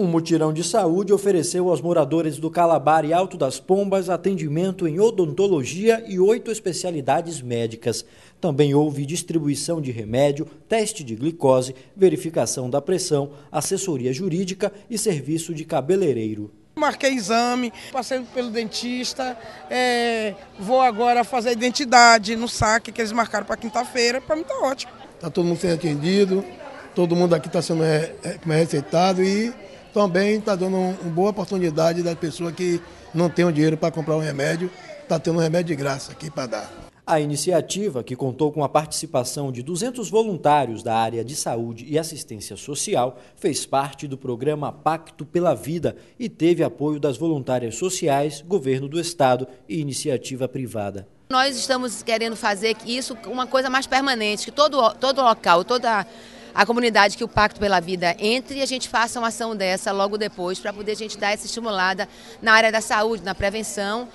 Um mutirão de saúde ofereceu aos moradores do Calabar e Alto das Pombas atendimento em odontologia e oito especialidades médicas. Também houve distribuição de remédio, teste de glicose, verificação da pressão, assessoria jurídica e serviço de cabeleireiro. Marquei exame, passei pelo dentista, é, vou agora fazer a identidade no saque que eles marcaram para quinta-feira. Para mim está ótimo. Está todo mundo sendo atendido, todo mundo aqui está sendo receitado e também está dando uma boa oportunidade da pessoa que não tem o dinheiro para comprar um remédio, está tendo um remédio de graça aqui para dar. A iniciativa, que contou com a participação de 200 voluntários da área de saúde e assistência social, fez parte do programa Pacto pela Vida e teve apoio das voluntárias sociais, governo do estado e iniciativa privada. Nós estamos querendo fazer isso uma coisa mais permanente, que todo, todo local, toda a comunidade que o Pacto pela Vida entre e a gente faça uma ação dessa logo depois para poder a gente dar essa estimulada na área da saúde, na prevenção.